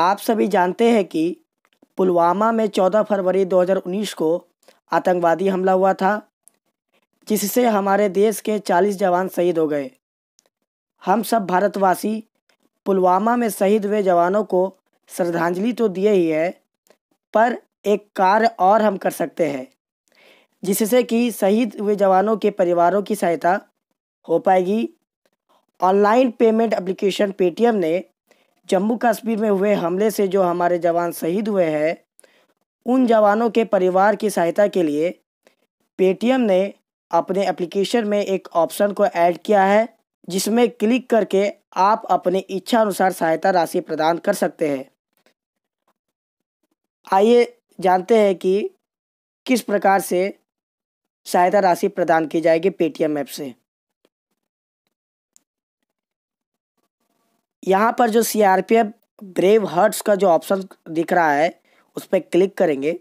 आप सभी जानते हैं कि पुलवामा में 14 फरवरी 2019 को आतंकवादी हमला हुआ था जिससे हमारे देश के 40 जवान शहीद हो गए हम सब भारतवासी पुलवामा में शहीद हुए जवानों को श्रद्धांजलि तो दिए ही है पर एक कार्य और हम कर सकते हैं जिससे कि शहीद हुए जवानों के परिवारों की सहायता हो पाएगी ऑनलाइन पेमेंट एप्लीकेशन पेटीएम ने जम्मू कश्मीर में हुए हमले से जो हमारे जवान शहीद हुए हैं उन जवानों के परिवार की सहायता के लिए पेटीएम ने अपने एप्लीकेशन में एक ऑप्शन को ऐड किया है जिसमें क्लिक करके आप अपने इच्छा अनुसार सहायता राशि प्रदान कर सकते हैं आइए जानते हैं कि किस प्रकार से सहायता राशि प्रदान की जाएगी पेटीएम ऐप से यहाँ पर जो C R P F brave hearts का जो ऑप्शन दिख रहा है उस पर क्लिक करेंगे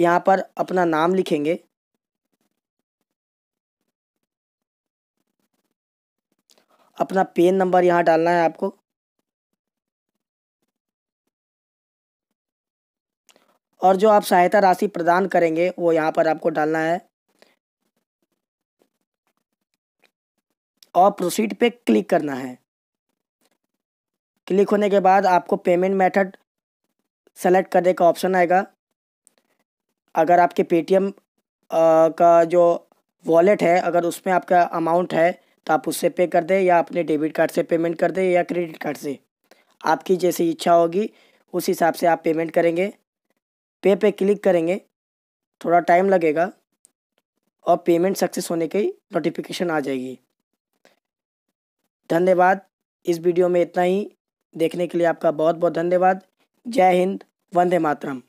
यहाँ पर अपना नाम लिखेंगे अपना पेन नंबर यहाँ डालना है आपको और जो आप सहायता राशि प्रदान करेंगे वो यहाँ पर आपको डालना है और प्रोसीड पे क्लिक करना है क्लिक होने के बाद आपको पेमेंट मेथड सेलेक्ट करने का ऑप्शन आएगा अगर आपके पेटीएम का जो वॉलेट है अगर उसमें आपका अमाउंट है तो आप उससे पे कर दें या अपने डेबिट कार्ड से पेमेंट कर दें या क्रेडिट कार्ड से आपकी जैसी इच्छा होगी उस हिसाब से आप पेमेंट करेंगे पे पे क्लिक करेंगे थोड़ा टाइम लगेगा और पेमेंट सक्सेस होने की नोटिफिकेशन आ जाएगी धन्यवाद इस वीडियो में इतना ही देखने के लिए आपका बहुत बहुत धन्यवाद जय हिंद वंदे मातरम